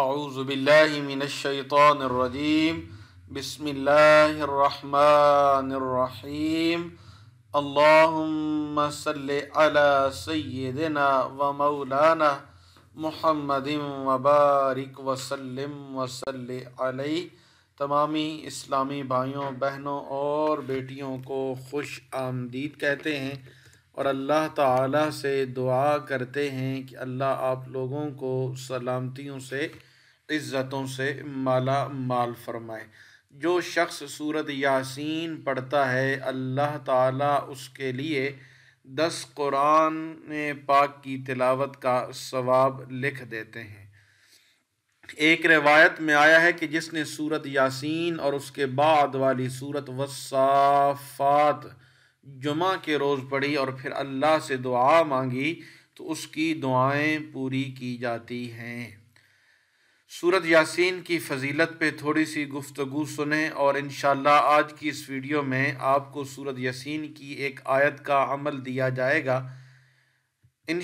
أعوذ بالله من الشيطان الرجيم بسم الله الرحمن الرحيم اللهم صل على سيدنا ومولانا محمد وبارك وسلم وصل عليه तमामी इस्लामी भाइयों बहनों और बेटियों को खुश आमदीद कहते हैं और अल्लाह ताला से दुआ करते हैं कि अल्लाह आप लोगों को सलामतियों से इज़्ज़तों से माला माल फरमाए जो शख्स सूरत यासीन पढ़ता है अल्लाह ताला उसके लिए दस कुरान पाक की तिलावत का सवाब लिख देते हैं एक रिवायत में आया है कि जिसने सूरत यासीन और उसके बाद वाली सूरत वसाफ़ात जुमा के रोज़ पढ़ी और फिर अल्लाह से दुआ मांगी तो उसकी दुआएं पूरी की जाती हैं सूरत यासीन की फजीलत पे थोड़ी सी गुफ्तगु सुने और इन आज की इस वीडियो में आपको सूरत यासीन की एक आयत का अमल दिया जाएगा इन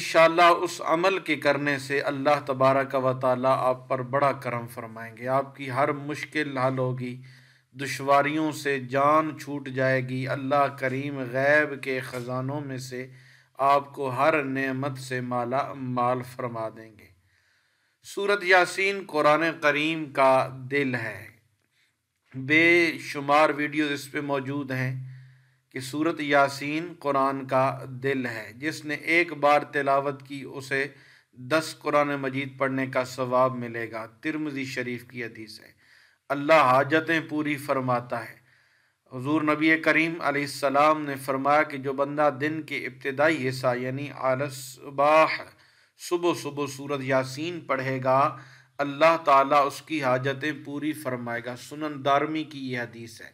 उस अमल के करने से अल्लाह तबारा का वाली आप पर बड़ा करम फरमाएंगे आपकी हर मुश्किल हल होगी दुश्वारियों से जान छूट जाएगी अल्लाह करीम गैब के ख़जानों में से आपको हर नेमत से माला माल फरमा देंगे सूरत यासीन कुरान करीम का दिल है बेशुमार वीडियोज़ इस पर मौजूद हैं कि सूरत यासीन कुरान का दिल है जिसने एक बार तिलावत की उसे दस कुरान मजीद पढ़ने का सवाब मिलेगा तिरमजी शरीफ की हदीस है अल्लाह हाजतें पूरी फरमाता है हजूर नबी करीम सलाम ने फरमाया कि जो बंदा दिन के इब्तदाई हिस्सा यानी आलसबाह सुबह सुबह सूरत यासीन पढ़ेगा अल्लाह ताला उसकी हाजतें पूरी फरमाएगा सुनन दारमी की यह हदीस है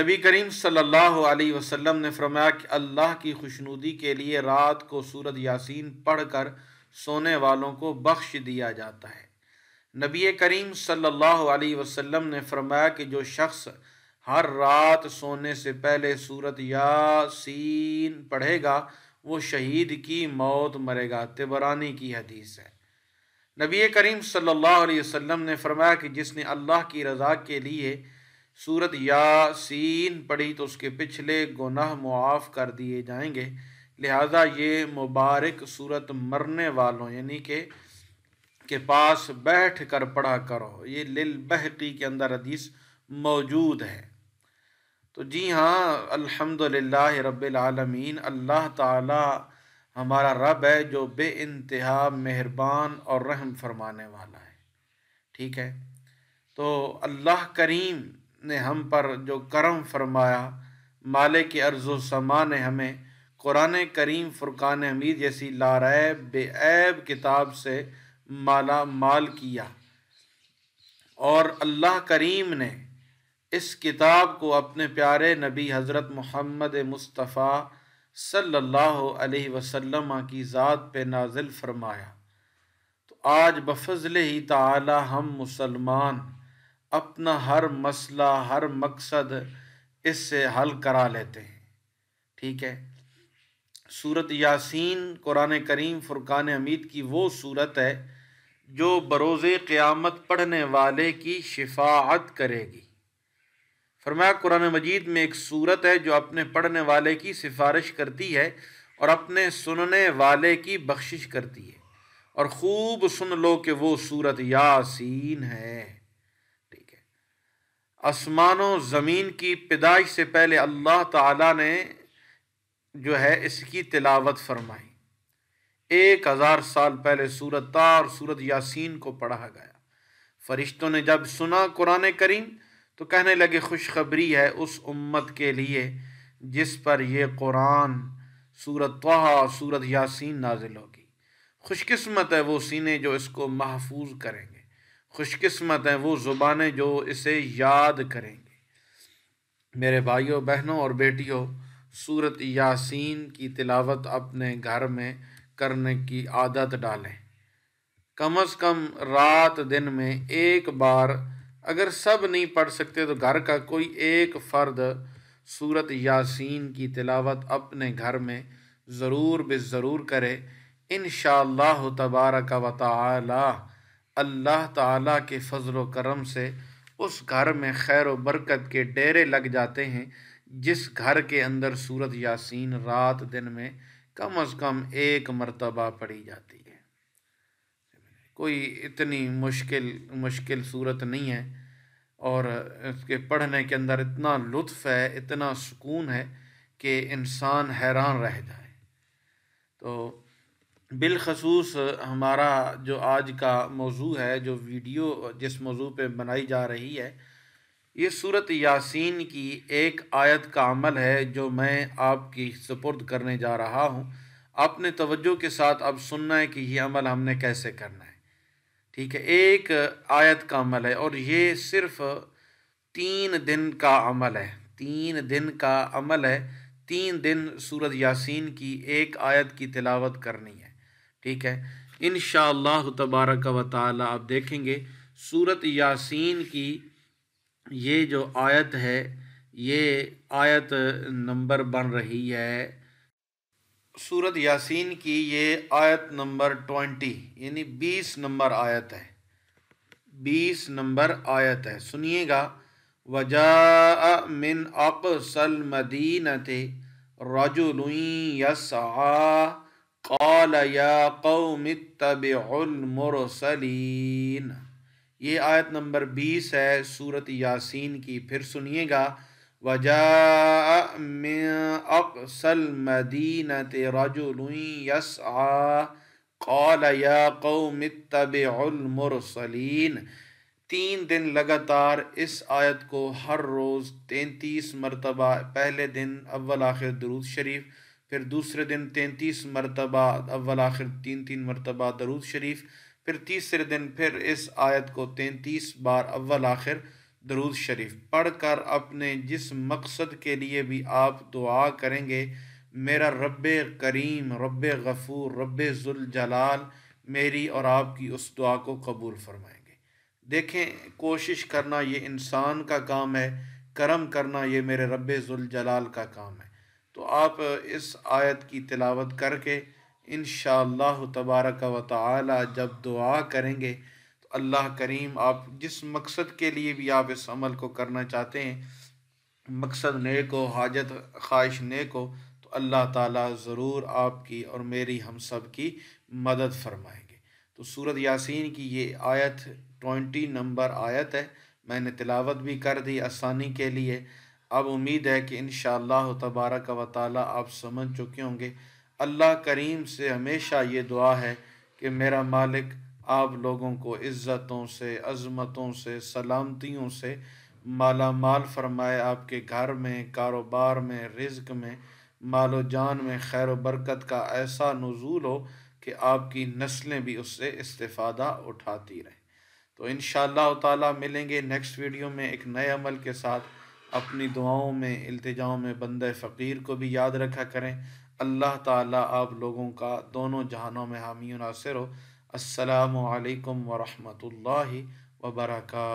नबी करीम सल्लल्लाहु अलैहि वसल्लम ने फरमाया कि अल्लाह की खुशनुदी के लिए रात को सूरत यासीन पढ़कर सोने वालों को बख्श दिया जाता है नबी करीम सल्लल्लाहु अलैहि वसल्लम ने फरमाया कि जो शख्स हर रात सोने से पहले सूरत यासीन पढ़ेगा वो शहीद की मौत मरेगा तिबरानी की हदीस है नबी करीम सल्लल्लाहु अलैहि वसल्लम ने फरमाया कि जिसने अल्लाह की रज़ा के लिए सूरत यासीन पढ़ी तो उसके पिछले गुनाह मुआफ़ कर दिए जाएंगे लिहाजा ये मुबारक सूरत मरने वालों यानी कि के पास बैठ कर पढ़ा करो ये लिल बहकी के अंदर हदीस मौजूद है तो जी हाँ अल्हम्दुलिल्लाह रब्बिल आलमीन अल्लाह ताला हमारा रब है जो बे इंतहा मेहरबान और रहम फरमाने वाला है ठीक है तो अल्लाह करीम ने हम पर जो करम फरमाया माले के अर्ज़ समा ने हमें कुरान करीम फ़ुरक़ान हमीद जैसी लारैब बेऐब किताब से माला माल किया और अल्लाह करीम ने इस किताब को अपने प्यारे नबी हज़रत मोहम्मद मुस्तफ़ा सल्लल्लाहु अलैहि वसल्लम की ज़ात पे नाजिल फरमाया तो आज बफजल ही ताला हम मुसलमान अपना हर मसला हर मकसद इससे हल करा लेते हैं ठीक है सूरत यासीन कुरान करीम फ़ुरक़ान हमीद की वो सूरत है जो बरोज़ क़्यामत पढ़ने वाले की शिफात करेगी फरमाया कुरान मजीद में एक सूरत है जो अपने पढ़ने वाले की सिफारिश करती है और अपने सुनने वाले की बख्शिश करती है और ख़ूब सुन लो कि वो सूरत यासीन है ठीक है आसमान व ज़मीन की पैदाइश से पहले अल्लाह ताला ने जो है इसकी तिलावत फरमाई एक हजार साल पहले सूरत ता और सूरत यासीन को पढ़ा गया फरिश्तों ने जब सुना कुरान करीम तो कहने लगे खुशखबरी है उस उम्मत के लिए जिस पर यह कुरान सूरत तहा और सूरत यासीन नाजिल होगी खुशकिस्मत है वो सीने जो इसको महफूज करेंगे खुशकिस्मत है वो ज़ुबानें जो इसे याद करेंगे मेरे भाइयों बहनों और बेटियों सूरत यासीन की तिलावत अपने घर में करने की आदत डालें कम से कम रात दिन में एक बार अगर सब नहीं पढ़ सकते तो घर का कोई एक फ़र्द सूरत यासीन की तिलावत अपने घर में ज़रूर बे ज़रूर करे इन तबारक व ताली अल्लाह ताला के फजल करम से उस घर में खैर व बरकत के डेरे लग जाते हैं जिस घर के अंदर सूरत यासीन रात दिन में कम अज़ कम एक मरतबा पढ़ी जाती है कोई इतनी मुश्किल मुश्किल सूरत नहीं है और इसके पढ़ने के अंदर इतना लुत्फ़ है इतना सुकून है कि इंसान हैरान रह जाए तो बिलखसूस हमारा जो आज का मौजू है जो वीडियो जिस मौजू पे बनाई जा रही है ये सूरत यासीन की एक आयत का अमल है जो मैं आपकी सुपुर्द करने जा रहा हूँ अपने तवज्जो के साथ अब सुनना है कि ये अमल हमने कैसे करना है ठीक है एक आयत का अमल है और ये सिर्फ तीन दिन का अमल है तीन दिन का अमल है तीन दिन सूरत यासीन की एक आयत की तिलावत करनी है ठीक है इन तबारक व ताली आप देखेंगे सूरत यासीन की ये जो आयत है ये आयत नंबर बन रही है सूरत यासीन की ये आयत नंबर ट्वेंटी यानी बीस नंबर आयत है बीस नंबर आयत है सुनिएगा वजा मिन अकसल मदीन थे रजुलुई यसा कौल या कौमित ये आयत नंबर बीस है सूरत यासीन की फिर सुनिएगा वजा अक्सल मदीन रजुलस कौल तीन दिन लगातार इस आयत को हर रोज़ तैंतीस मरतबा पहले दिन अव्वल आखिर दरूद शरीफ फिर दूसरे दिन तैंतीस मरतबा अव्वल आखिर तीन तीन मरतबा दरूद शरीफ फिर तीसरे दिन फिर इस आयत को तैंतीस बार अव्वल आखिर दरूद शरीफ पढ़ कर अपने जिस मकसद के लिए भी आप दुआ करेंगे मेरा रब करीम रब गफूर रब जलाल मेरी और आपकी उस दुआ को कबूल फरमाएंगे देखें कोशिश करना ये इंसान का काम है करम करना ये मेरे रब जलाल का काम है तो आप इस आयत की तिलावत करके इन तबारक व ताली जब दुआ करेंगे तो अल्लाह करीम आप जिस मकसद के लिए भी आप इस अमल को करना चाहते हैं मकसद नेक हो हाजत ख्वाहिश नेक हो तो अल्लाह ताला ज़रूर आपकी और मेरी हम सब की मदद फरमाएंगे तो सूरत यासीन की ये आयत ट्वेंटी नंबर आयत है मैंने तिलावत भी कर दी आसानी के लिए अब उम्मीद है कि इन शबारक व ताली आप समझ चुके होंगे अल्लाह करीम से हमेशा ये दुआ है कि मेरा मालिक आप लोगों को इज़्ज़तों से अज़मतों से सलामतियों से माला माल फरमाए आपके घर में कारोबार में रिज्क में मालो जान में खैर बरकत का ऐसा नजूल हो कि आपकी नस्लें भी उससे इस्तादा उठाती रहें तो इन ताला मिलेंगे नेक्स्ट वीडियो में एक नए अमल के साथ अपनी दुआओं में अल्तजाओं में बंद फ़कीर को भी याद रखा करें अल्लाह ताला आप लोगों का दोनों जहानों में हामी नासिर हो असलकम वरहमल वर्का